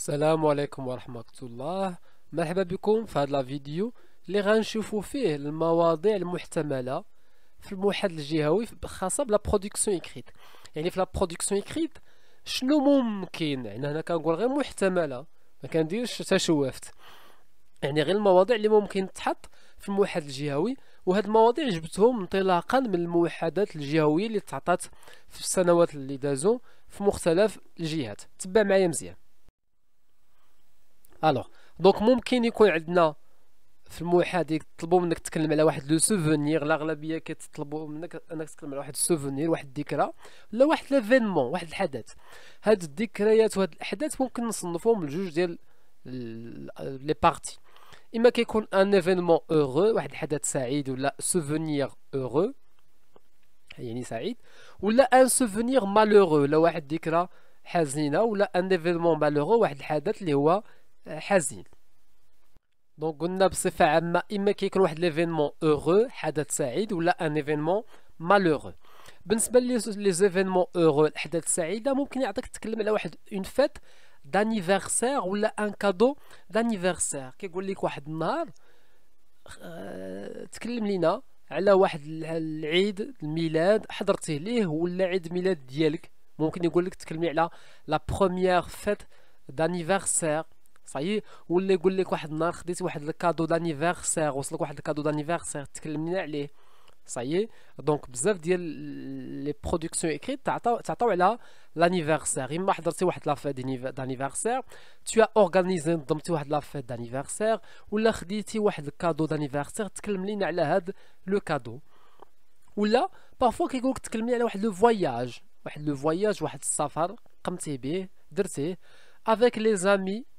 السلام عليكم ورحمة الله مرحبا بكم في هذا الفيديو اللي غنشوفوا فيه المواضيع المحتملة في الموحد الجهوي خاصة بلا برودكسيون اكريت يعني في لا برودكسيون اكريت شنو ممكن يعني هنا كنقول غير محتملة ما كنديرش تشوفت يعني غير المواضيع اللي ممكن تحط في الموحد الجهوي وهاد المواضيع جبتهم انطلاقا من الموحدات الجهويه اللي تعطات في السنوات اللي دازو في مختلف الجهات تبع معايا مزيان الوغ دونك ممكن يكون عندنا في المحاضي يطلبوا منك تتكلم على واحد لو سوفونير الاغلبيه كيطلبوا منك انك تتكلم على واحد السوفونير واحد الذكرى ولا واحد لافينمون واحد الحدث هاد الذكريات وهاد الاحداث ممكن نصنفوهم لجوج ديال لي بارتي اما كيكون ان ايفينمون اورو واحد الحدث سعيد ولا سوفونير اورو يعني سعيد ولا ان سوفونير مالورو ولا واحد ذكرى حزينه ولا ان ايفينمون مالورو واحد الحدث اللي هو حزين دونك قلنا بصفه عامه اما كيكون واحد ليفينمون اوغو حدث سعيد ولا ان ايفينمون مالورو بالنسبه لي زيفينمون اوغو الاحداث السعيده ممكن يعطيك تتكلم على واحد اون فيت دانيفرسير ولا ان كادو دانيفرسير كيقول لك واحد النهار آه، تكلم لينا على واحد العيد الميلاد حضرتيه ليه ولا عيد ميلاد ديالك ممكن يقول لك تكلمي على لا بروميير فيت دانيفرسير صايي ولا يقول لك واحد النهار خديت واحد الكادو دانيفيرسير وصلك واحد الكادو دانيفيرسير تكلمنا عليه صايي دونك بزاف ديال لي برودكسيون اكريت تعطاو تعطاو على لانيفيرسير اما حضرتي واحد لافيت دانيفيرسير تو اورغانيزي نظمتي واحد لافيت دانيفيرسير ولا خديتي واحد الكادو دانيفيرسير تكلم لينا على هاد لو كادو ولا بارفوا كيقولك تكلمي على واحد لو فواياج واحد لو فواياج واحد السفر قمتي به درتيه افيك لي زامي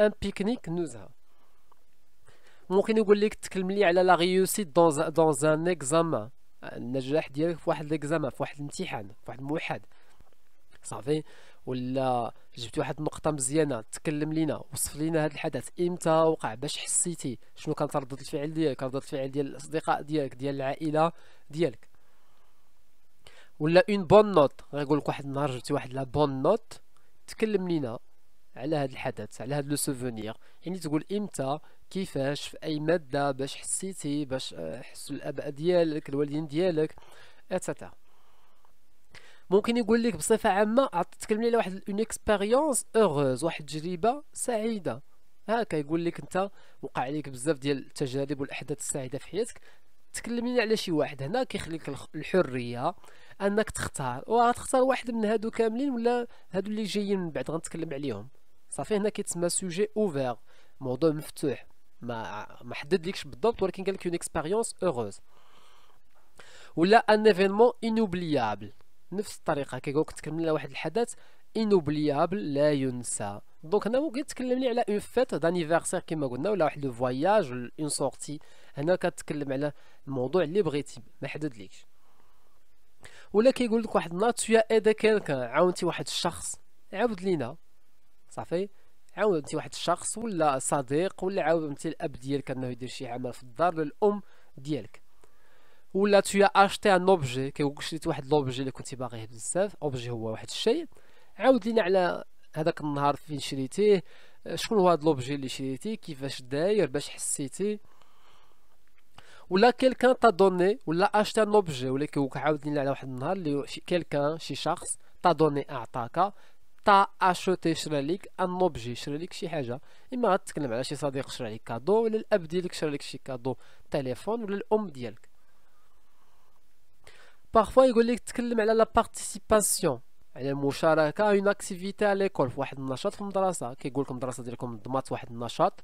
ان بيكنيك نزهه ممكن يقول لك تكلم لي على لا ريوسيت دون دون ان اكزامان النجاح ديالك في واحد الاكزام في واحد الامتحان في واحد الموحد صافي ولا جبت واحد النقطة مزيانة تكلم لينا وصف لينا هذا الحدث امتى وقع باش حسيتي شنو كانت ردة الفعل ديالك ردة الفعل ديال الاصدقاء ديالك ديال العائلة ديالك ولا اون بون نوت غنقول لك واحد النهار جبتي واحد لا بون نوت تكلم لينا على هذا الحدث على هذا لو سوفونير يعني تقول امتى كيفاش في اي ماده باش حسيتي باش آه، حسوا الاباء ديالك الوالدين ديالك اتاتا ممكن يقول لك بصفه عامه لي على واحد اون اكسبيريونس اوغوز واحد التجربه سعيده هكا يقول لك انت وقع عليك بزاف ديال التجارب والاحداث السعيده في حياتك تكلمي على شي واحد هنا كيخليك الحريه انك تختار وغتختار واحد من هادو كاملين ولا هادو اللي جايين من بعد غنتكلم عليهم صافي هنا كيتسمى سوجي اوفير موضوع مفتوح ما ما حددلكش بالضبط ولكن قال لك اون اكسبيريونس اوغوز ولا ان ايفينمون انوبليابل نفس الطريقه كيقول لك تكمل على واحد الحدث انوبليابل لا ينسى دونك هنا ممكن تتكلم لي على اون فيت دانيفيرسير كما قلنا ولا واحد لو فواياج اون سورتي هنا كتكلم على الموضوع اللي بغيتي ما حددلكش ولا كيقول لك واحد النهار تويا ايدا كيلكان عاونتي واحد الشخص عاود لينا صافي عاونتي واحد الشخص ولا صديق ولا عاونتي الاب ديالك انه يدير شي عمل في الدار للام ديالك ولا تويا اشتي ان اوبجي كيقولك شريت واحد لوبجي اللي كنتي باغيه بزاف اوبجي هو واحد الشيء عاود لينا على هذاك النهار فين شريتيه شكون هو هذا لوبجي اللي شريتيه كيفاش داير باش حسيتي ولا كيلكان تا دوني ولا اشتي ان اوبجي ولا كيقولك عاود لينا على واحد النهار اللي كيلكان شي شخص تا دوني اعطاك تا اشوتي شرا ليك ان اوبجي شرا ليك شي حاجه اما غتتكلم على شي صديق شرا ليك كادو ولا الاب ديالك شرا ليك شي كادو تليفون ولا الام ديالك بارفوا يقول لك تكلم على لا بارتيسيپاسيون على المشاركه اون اكتيفيتي ليكول في واحد النشاط في المدرسه كيقول لكم المدرسه ديالكم ضمات واحد النشاط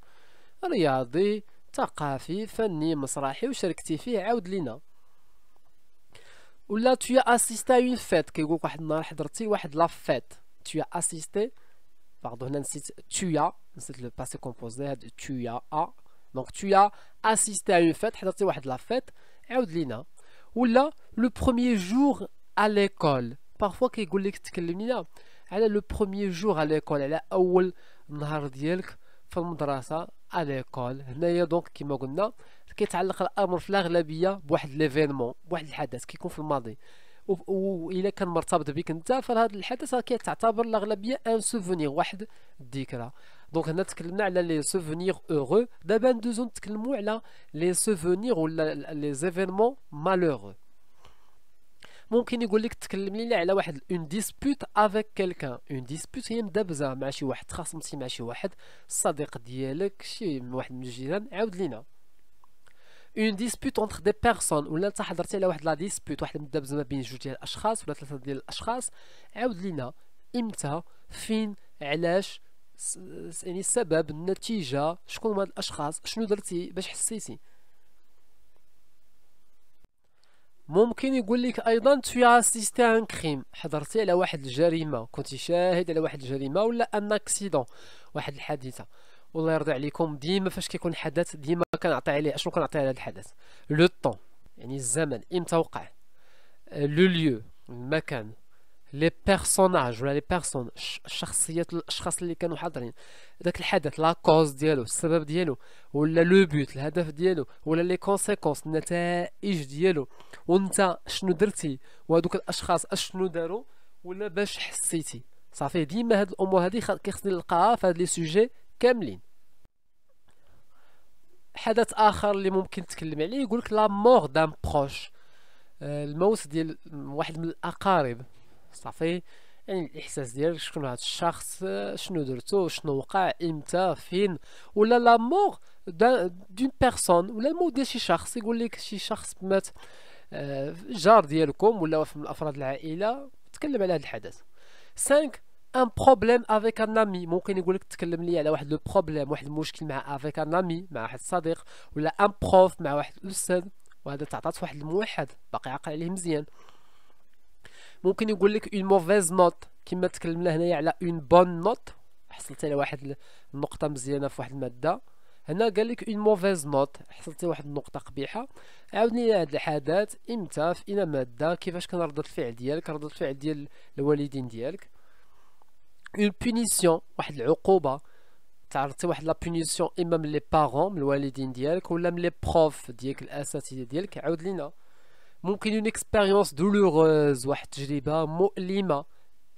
رياضي ثقافي فني مسرحي وشاركتي فيه عاود لينا ولا تويا اسيستا اون فيت كيقول واحد النهار حضرتي واحد لا فيت tu as assisté, pardon, tu as, c'est le passé composé de tu as, donc tu as assisté à une fête, la fête, ou là, le premier jour à l'école, parfois qui est le premier jour à l'école, elle a اول نهار ديالك à l'école هنايا donc dit قلنا كيتعلق الامر في الاغلبيه بواحد ليفينمون بواحد الحدث والا كان مرتبط بك انت فهاد الحدث كيتعتبر الاغلبيه ان سوفونير واحد الذكرى دونك هنا تكلمنا على لي سوفونير اوغو دابا ندوزو نتكلمو على لي سوفونير ولا لي زيفينمون مالوغو ممكن يقول لك تكلم لي على واحد اون ديسبوت افيك كيلكان اون ديسبوت هي مدابزه مع شي واحد تخاصمتي مع شي واحد الصديق ديالك شي واحد من الجيران عاود لينا اون ديسبوت اونتر دي بيرسون ولا انت حضرتي على واحد لا ديسبوت واحد المدابزه ما بين جوج ديال الاشخاص ولا ثلاثه ديال الاشخاص عاود لينا امتى فين علاش يعني السبب النتيجه شكون هما الاشخاص شنو درتي باش حسيتي ممكن يقول لك ايضا تو اسيستي ان كريم حضرتي على واحد الجريمه كنتي شاهد على واحد الجريمه ولا ان اكسيدون واحد الحادثه والله يرضي عليكم ديما فاش كيكون حدث ديما كنعطي عليه اشنو كنعطي على الحدث لو طون يعني الزمن امتى وقع لو ليو المكان لي بيرسوناج ولا لي بيرسون الشخصيات الاشخاص اللي كانوا حاضرين داك الحدث لا كوز ديالو السبب ديالو ولا لو بوت الهدف ديالو ولا لي كونسيكونس النتائج ديالو وانت شنو درتي وهذوك الاشخاص اشنو داروا ولا باش حسيتي صافي ديما هاد الامور هادي كيخصني نلقاها في هاد لي سوجي كاملين حدث اخر اللي ممكن تكلم عليه يقول لك لا مور دان بروش آه، الموت ديال واحد من الاقارب صافي يعني الاحساس ديالك شكون هذا الشخص آه، شنو درتو شنو وقع امتى فين ولا لا مور دون بيرسون ولا الموت ديال شي شخص يقول لك شي شخص مات آه، جار ديالكم ولا واحد من افراد العائله تكلم على هذا الحدث 5 ان بروبليم افيك ان امي ممكن يقول لك تكلم لي على واحد لو بروبليم واحد المشكل مع افيك ان امي مع واحد صديق ولا ان بروف مع واحد الاستاذ وهذا تعطات واحد الموحد باقي عاقل عليه مزيان ممكن يقول لك اون موفيز نوت كما تكلمنا هنايا على اون بون نوت حصلت على واحد النقطه مزيانه في واحد الماده هنا قال لك اون موفيز نوت حصلتي واحد النقطه قبيحه عاودني هاد الحدث امتى في اين ماده كيفاش كان رده الفعل ديالك رده الفعل ديال الوالدين ديالك اون بونيسيون واحد العقوبه تعرضتي واحد لا بونيسيون اما من لي بارون من الوالدين ديالك ولا من لي بروف ديالك الاساتذه ديالك عاود لينا ممكن اون اكسبيريونس دولوروز واحد التجربه مؤلمه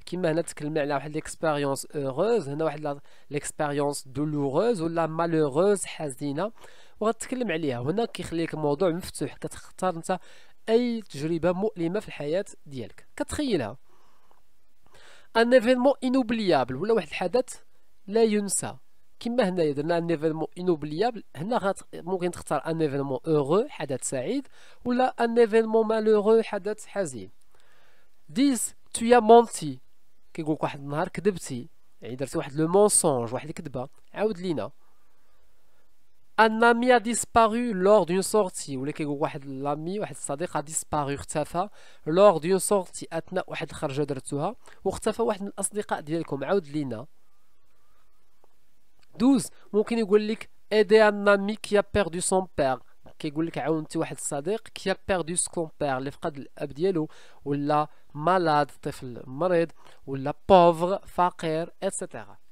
كيما هنا تكلمنا على واحد ليكسبيريونس اوروز هنا واحد ليكسبيريونس دولوروز ولا مالوروز حزينه وغتكلم عليها هنا كيخليك الموضوع مفتوح كتختار انت اي تجربه مؤلمه في الحياه ديالك كتخيلها ان ايفينمون انوبليابل ولا واحد الحدث لا ينسى كما هنايا درنا ان ايفينمون انوبليابل هنا ممكن تختار ان ايفينمون اوغو حدث سعيد ولا ان ايفينمون مالوغو حدث حزين ديز تويا مونتي كيقولك واحد النهار كذبتي يعني درتي واحد لو مونسونج واحد الكذبه عاود لينا Un ami a disparu lors d'une sortie. Ou les l'ami, واحد a disparu, اختفى lors d'une sortie wahed واحد الخرجه درتوها واختفى واحد من ديالكم عاود لينا 12 ممكن يقول لك aider un ami qui a perdu son père كيقول لك عاونتي واحد الصديق a perdu son père اللي فقد الاب ديالو ولا ou طفل مريض ولا بوفر فقير